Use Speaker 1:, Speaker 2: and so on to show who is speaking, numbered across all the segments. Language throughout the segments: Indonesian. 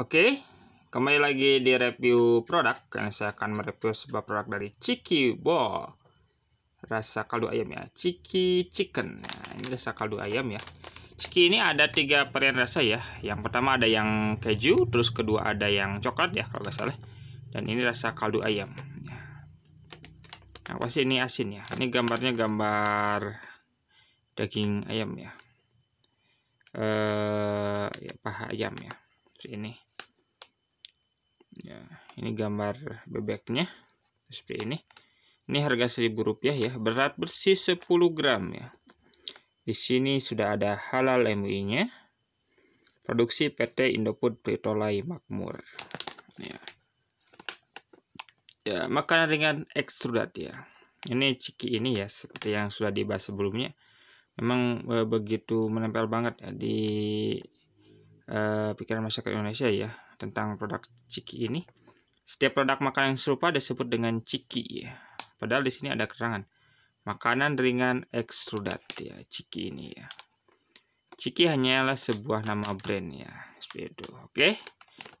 Speaker 1: Oke, kembali lagi di review produk Karena saya akan mereview sebuah produk dari Chiki Bo. Rasa kaldu ayam ya, Chiki Chicken. Nah, ini rasa kaldu ayam ya. Chiki ini ada tiga varian rasa ya. Yang pertama ada yang keju, terus kedua ada yang coklat ya kalau nggak salah. Dan ini rasa kaldu ayam. Nah, pasti ini asin ya. Ini gambarnya gambar daging ayam ya. Eh, ya paha ayam ya seperti ini ya ini gambar bebeknya seperti ini ini harga seribu rupiah ya berat bersih 10 gram ya di sini sudah ada halal MUI nya produksi PT Indofood Pritolai Makmur ya. ya makanan ringan ekstrudat ya ini ciki ini ya seperti yang sudah dibahas sebelumnya memang eh, begitu menempel banget ya di uh, pikiran masyarakat Indonesia ya tentang produk ciki ini. Setiap produk makanan yang serupa disebut dengan ciki ya. Padahal di sini ada kerangan, makanan ringan ekstrudat ya ciki ini ya. Ciki hanyalah sebuah nama brand ya, itu. Oke.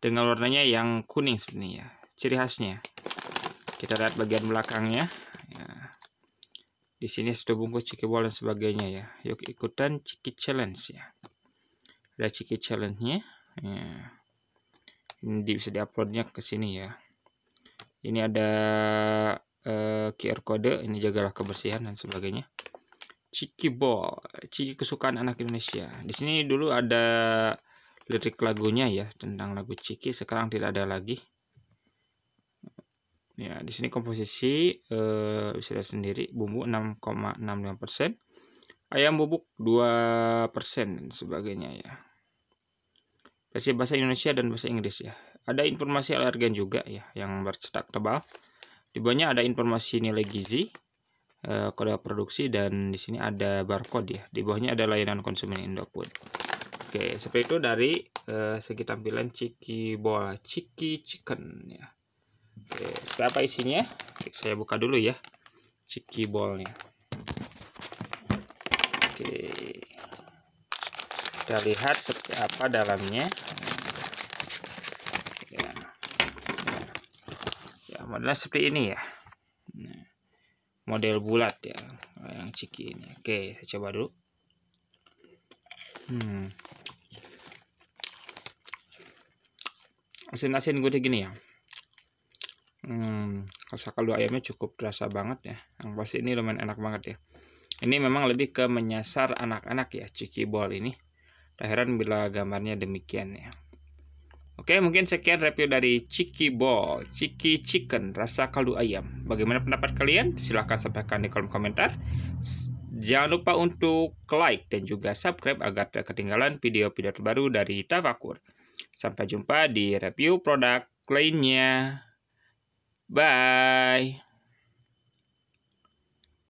Speaker 1: Dengan warnanya yang kuning ini ya. Ciri khasnya. Kita lihat bagian belakangnya ya. Di sini satu bungkus ciki bola dan sebagainya ya. Yuk ikutan ciki challenge ya ada cek challenge-nya ya. ini bisa diuploadnya ke sini ya ini ada uh, eh, QR kode ini jagalah kebersihan dan sebagainya Ciki Ball Ciki kesukaan anak Indonesia di sini dulu ada lirik lagunya ya tentang lagu Ciki sekarang tidak ada lagi ya di sini komposisi uh, bisa lihat sendiri bumbu 6,65 persen ayam bubuk 2 persen dan sebagainya ya versi bahasa Indonesia dan bahasa Inggris ya. Ada informasi alergen juga ya yang bercetak tebal. Di bawahnya ada informasi nilai gizi, eh, kode produksi dan di sini ada barcode ya. Di bawahnya ada layanan konsumen Indofood. Oke, seperti itu dari eh, segi tampilan Ciki Bola, Ciki Chicken ya. Oke, seperti apa isinya? Oke, saya buka dulu ya. Ciki Bolnya. Oke kita lihat seperti apa dalamnya ya, ya modelnya seperti ini ya nah, model bulat ya yang ciki ini oke saya coba dulu hmm. asin-asin gue gini ya Hmm, rasa kaldu ayamnya cukup terasa banget ya. Yang pasti ini lumayan enak banget ya. Ini memang lebih ke menyasar anak-anak ya, ciki bol ini. Tak heran bila gambarnya demikian ya. Oke, mungkin sekian review dari Chiki Ball, Chiki Chicken, rasa kaldu ayam. Bagaimana pendapat kalian? Silahkan sampaikan di kolom komentar. Jangan lupa untuk like dan juga subscribe agar tidak ketinggalan video-video terbaru dari Tafakur. Sampai jumpa di review produk lainnya. Bye!